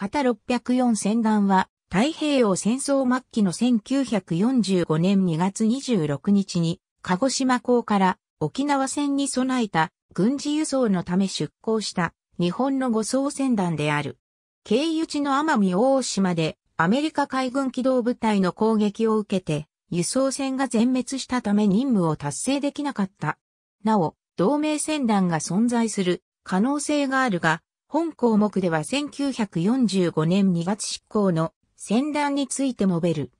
型604戦団は、太平洋戦争末期の1945年2月26日に、鹿児島港から沖縄戦に備えた軍事輸送のため出港した日本の護送船団である。経由地の奄美大島でアメリカ海軍機動部隊の攻撃を受けて輸送船が全滅したため任務を達成できなかった。なお、同盟船団が存在する可能性があるが、本項目では1945年2月執行の戦乱について述べる。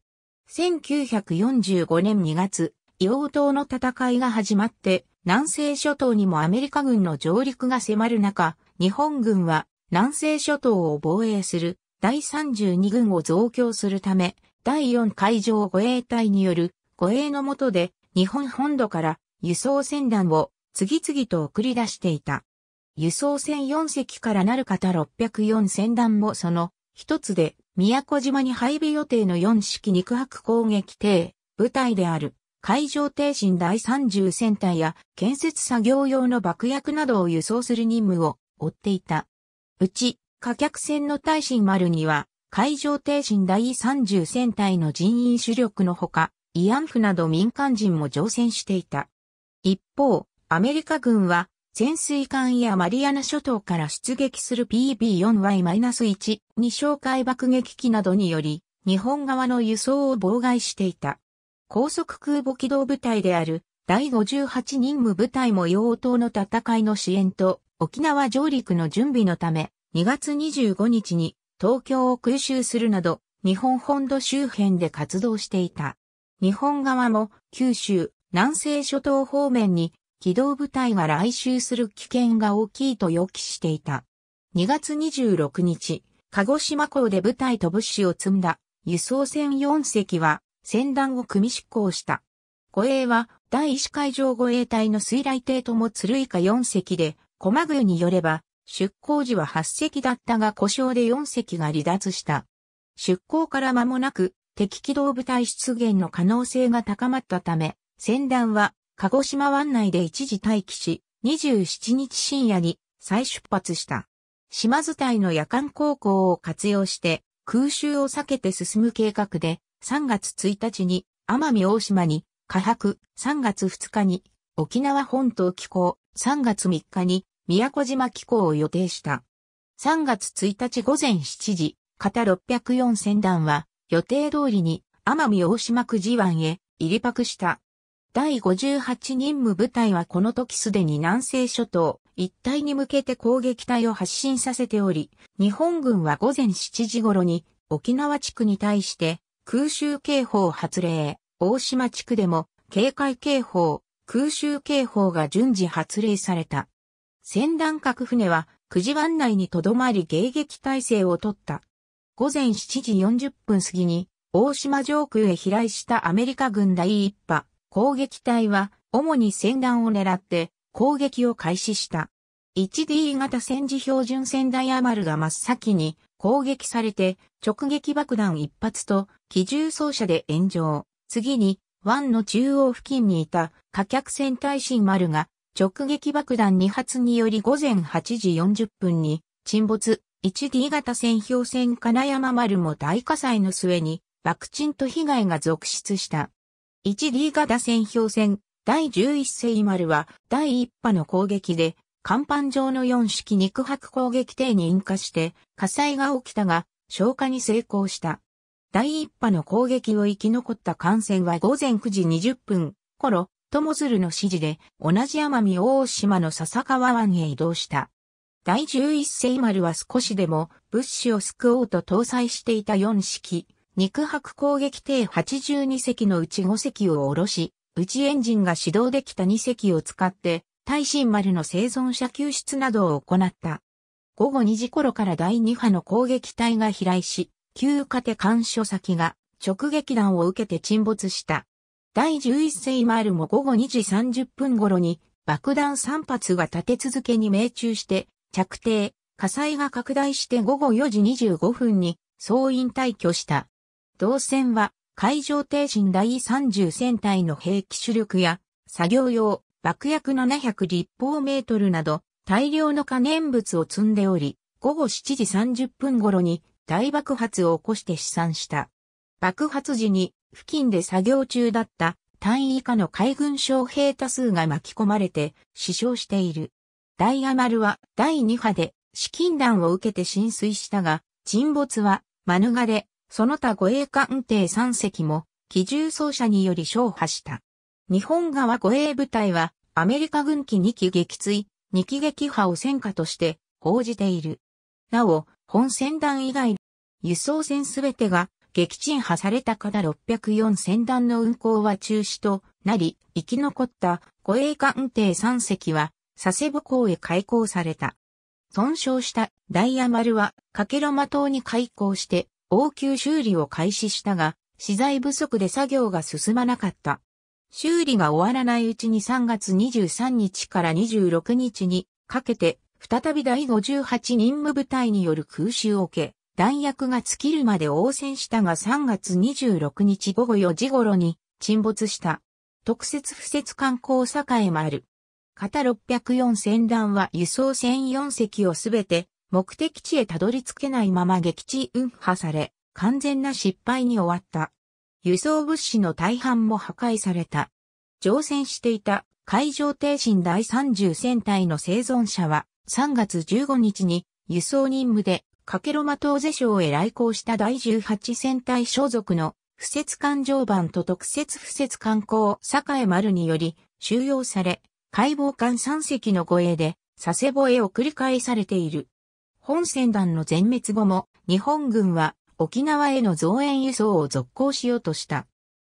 1945年2月、硫黄島の戦いが始まって、南西諸島にもアメリカ軍の上陸が迫る中、日本軍は南西諸島を防衛する第32軍を増強するため、第4海上護衛隊による護衛の下で日本本土から輸送船団を次々と送り出していた。輸送船4隻からなる方604船団もその一つで、宮古島に配備予定の4式肉薄攻撃艇、部隊である海上艇身第30船隊や建設作業用の爆薬などを輸送する任務を負っていた。うち、火客船の大臣丸には、海上艇身第30船隊の人員主力のほか、慰安婦など民間人も乗船していた。一方、アメリカ軍は潜水艦やマリアナ諸島から出撃する PB4Y-1、に紹介爆撃機などにより、日本側の輸送を妨害していた。高速空母機動部隊である第58任務部隊も洋島の戦いの支援と沖縄上陸の準備のため2月25日に東京を空襲するなど日本本土周辺で活動していた。日本側も九州、南西諸島方面に機動部隊が来襲する危険が大きいと予期していた。2月26日、鹿児島港で部隊と物資を積んだ輸送船4隻は船団を組み執行した。護衛は第一海上護衛隊の水雷艇とも鶴以下4隻で、駒具によれば、出港時は8隻だったが故障で4隻が離脱した。出港から間もなく敵機動部隊出現の可能性が高まったため、船団は鹿児島湾内で一時待機し、27日深夜に再出発した。島伝いの夜間航行を活用して空襲を避けて進む計画で3月1日に奄美大島に下泊3月2日に沖縄本島気候、3月3日に宮古島気候を予定した。3月1日午前7時、型604船団は予定通りに奄美大島久慈湾へ入り泊した。第58任務部隊はこの時すでに南西諸島一帯に向けて攻撃隊を発進させており、日本軍は午前7時頃に沖縄地区に対して空襲警報発令、大島地区でも警戒警報、空襲警報が順次発令された。船団各船は九時湾内に留まり迎撃態勢を取った。午前7時40分過ぎに大島上空へ飛来したアメリカ軍第一波攻撃隊は主に戦乱を狙って攻撃を開始した。1D 型戦時標準戦大アマルが真っ先に攻撃されて直撃爆弾一発と機銃装車で炎上。次に湾の中央付近にいた火客船隊新丸が直撃爆弾2発により午前8時40分に沈没 1D 型戦氷船金山丸も大火災の末に爆沈と被害が続出した。1D 型戦表戦第11世丸は第1波の攻撃で甲板上の4式肉薄攻撃艇に引火して火災が起きたが消火に成功した。第1波の攻撃を生き残った艦船は午前9時20分頃、友鶴の指示で同じ奄美大島の笹川湾へ移動した。第11世丸は少しでも物資を救おうと搭載していた4式肉薄攻撃艇82隻のうち5隻を下ろし、内エンジンが始動できた2隻を使って、大新丸の生存者救出などを行った。午後2時頃から第2波の攻撃隊が飛来し、旧家庭干渉先が直撃弾を受けて沈没した。第11世丸も午後2時30分頃に爆弾3発が立て続けに命中して着底、火災が拡大して午後4時25分に総員退去した。同船は海上艇身第30戦隊の兵器主力や作業用爆薬700立方メートルなど大量の可燃物を積んでおり、午後7時30分頃に大爆発を起こして試算した。爆発時に付近で作業中だった単位以下の海軍将兵多数が巻き込まれて死傷している。ダイアマルは第2波で資金弾を受けて浸水したが、沈没は免れその他護衛艦艇3隻も、機銃奏者により消破した。日本側護衛部隊は、アメリカ軍機2機撃墜、2機撃破を戦果として報じている。なお、本船団以外、輸送船すべてが撃沈破されたから604船団の運航は中止となり、生き残った護衛艦艇3隻は佐世保港へ開港された。損傷したダイヤ丸は、かけろま島に開港して、応急修理を開始したが、資材不足で作業が進まなかった。修理が終わらないうちに3月23日から26日にかけて、再び第58任務部隊による空襲を受け、弾薬が尽きるまで応戦したが3月26日午後4時頃に沈没した。特設不設観光栄丸。型604船団は輸送船4隻をすべて目的地へたどり着けないまま撃地運破され、完全な失敗に終わった。輸送物資の大半も破壊された。乗船していた海上艇身第30戦隊の生存者は3月15日に輸送任務でカケロマ島ゼ省へ来航した第18戦隊所属の不設艦乗板と特設不設艦港栄丸により収容され、解剖艦3隻の護衛で佐世保へ送り返されている。本船団の全滅後も、日本軍は沖縄への増援輸送を続行しようとした。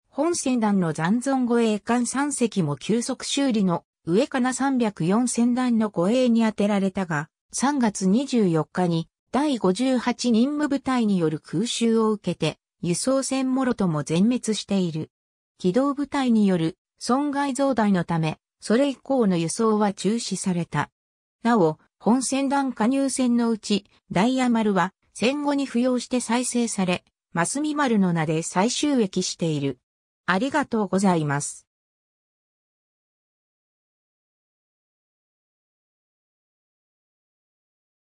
本船団の残存護衛艦3隻も急速修理の上かな304船団の護衛に当てられたが、3月24日に第58任務部隊による空襲を受けて、輸送船もろとも全滅している。機動部隊による損害増大のため、それ以降の輸送は中止された。なお、本戦団加入戦のうち、ダイヤ丸は戦後に付養して再生され、マスミ丸の名で再収益している。ありがとうございます。